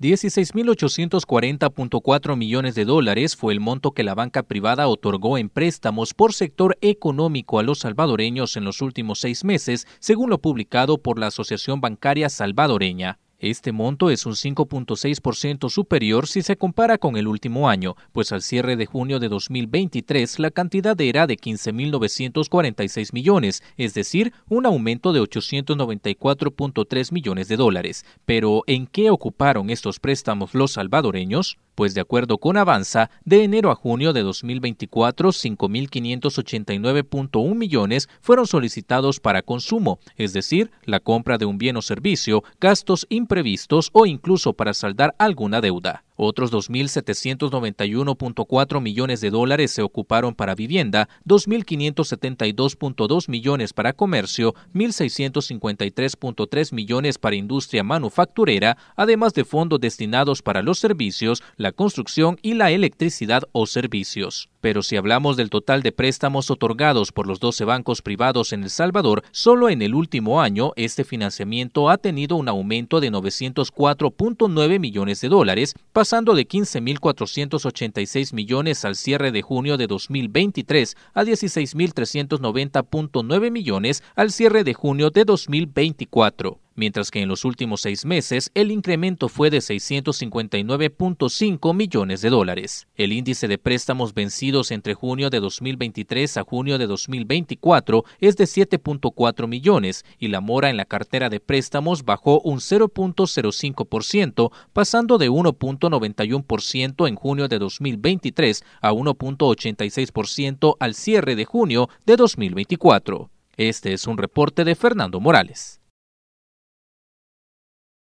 16.840.4 millones de dólares fue el monto que la banca privada otorgó en préstamos por sector económico a los salvadoreños en los últimos seis meses, según lo publicado por la Asociación Bancaria Salvadoreña. Este monto es un 5.6% superior si se compara con el último año, pues al cierre de junio de 2023 la cantidad era de 15.946 millones, es decir, un aumento de 894.3 millones de dólares. Pero, ¿en qué ocuparon estos préstamos los salvadoreños? pues de acuerdo con Avanza, de enero a junio de 2024, 5.589.1 millones fueron solicitados para consumo, es decir, la compra de un bien o servicio, gastos imprevistos o incluso para saldar alguna deuda. Otros 2.791.4 millones de dólares se ocuparon para vivienda, 2.572.2 millones para comercio, 1.653.3 millones para industria manufacturera, además de fondos destinados para los servicios, la construcción y la electricidad o servicios. Pero si hablamos del total de préstamos otorgados por los 12 bancos privados en El Salvador, solo en el último año este financiamiento ha tenido un aumento de 904.9 millones de dólares, pasando de 15.486 millones al cierre de junio de 2023 a 16.390.9 millones al cierre de junio de 2024 mientras que en los últimos seis meses el incremento fue de 659.5 millones de dólares. El índice de préstamos vencidos entre junio de 2023 a junio de 2024 es de 7.4 millones y la mora en la cartera de préstamos bajó un 0.05%, pasando de 1.91% en junio de 2023 a 1.86% al cierre de junio de 2024. Este es un reporte de Fernando Morales.